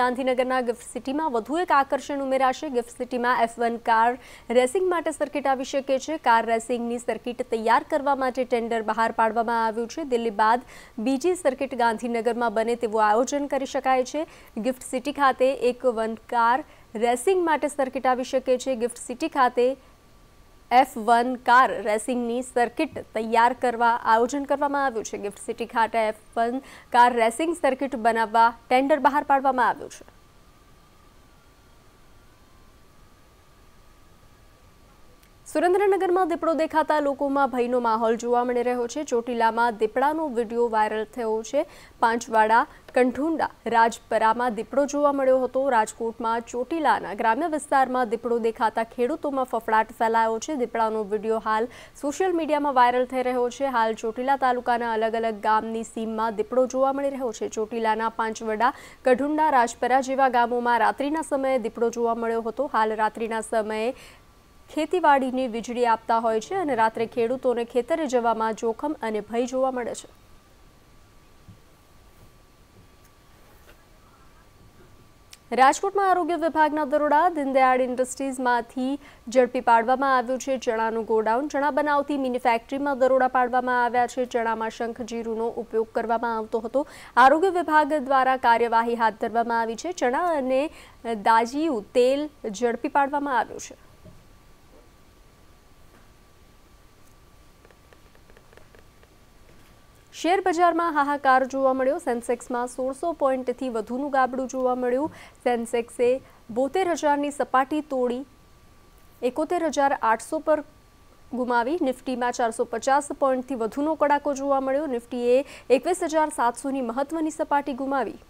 ગાંધીનગરના ગિફ્ટ સિટીમાં વધુ એક આકર્ષણ ઉમેરાશે ગિફ્ટ સિટીમાં એફ કાર રેસિંગ માટે સર્કિટ આવી શકે છે કાર રેસિંગની સર્કિટ તૈયાર કરવા માટે ટેન્ડર બહાર પાડવામાં આવ્યું છે દિલ્હી બાદ બીજી સર્કિટ ગાંધીનગરમાં બને તેવું આયોજન કરી શકાય છે ગિફ્ટ સિટી ખાતે એક વન કાર રેસિંગ માટે સર્કિટ આવી શકે છે ગિફ્ટ સિટી ખાતે એફ વન કાર રેસિંગની સર્કિટ તૈયાર કરવા આયોજન કરવામાં આવ્યું છે ગિફ્ટ સિટી ખાતે F one car racing circuit બનાવવા ટેન્ડર બહાર પાડવામાં આવ્યું છે સુરેન્દ્રનગરમાં દીપડો દેખાતા લોકોમાં ભયનો માહોલ જોવા મળી રહ્યો છે ચોટીલામાં દીપડાનો વિડીયો વાયરલ થયો છે પાંચવાડા કંઠુંડા રાજપરામાં દીપડો જોવા મળ્યો હતો રાજકોટમાં ચોટીલાના ગ્રામ્ય વિસ્તારમાં દીપડો દેખાતા ખેડૂતોમાં ફફડાટ ફેલાયો છે દીપડાનો વિડીયો હાલ સોશિયલ મીડિયામાં વાયરલ થઈ રહ્યો છે હાલ ચોટીલા તાલુકાના અલગ અલગ ગામની સીમમાં દીપડો જોવા મળી રહ્યો છે ચોટીલાના પાંચવડા કઢુંડા રાજપરા જેવા ગામોમાં રાત્રિના સમયે દીપડો જોવા મળ્યો હતો હાલ રાત્રિના સમયે ખેતીવાડીની વીજળી આપતા હોય છે અને રાત્રે ખેડૂતોને ખેતરે જવામાં જોખમ અને ભય જોવા મળે છે રાજકોટમાં આરોગ્ય વિભાગના દરોડા દીનદયાળ ઇન્ડસ્ટ્રીઝમાંથી ઝડપી પાડવામાં આવ્યું છે ચણાનું ગોડાઉન ચણા બનાવતી મિની ફેક્ટરીમાં દરોડા પાડવામાં આવ્યા છે ચણામાં શંખ જીરુનો ઉપયોગ કરવામાં આવતો હતો આરોગ્ય વિભાગ દ્વારા કાર્યવાહી હાથ ધરવામાં આવી છે ચણા અને દાજીયું તેલ ઝડપી પાડવામાં આવ્યું છે શેર બજારમાં હાહાકાર જોવા મળ્યો સેન્સેક્સમાં સોળસો પોઈન્ટથી વધુનું ગાબડું જોવા મળ્યું સેન્સેક્સે બોતેર હજારની સપાટી તોડી એકોતેર હજાર આઠસો પર ગુમાવી નિફ્ટીમાં ચારસો પચાસ પોઈન્ટથી વધુનો કડાકો જોવા મળ્યો નિફ્ટીએ એકવીસ હજાર સાતસોની મહત્વની સપાટી ગુમાવી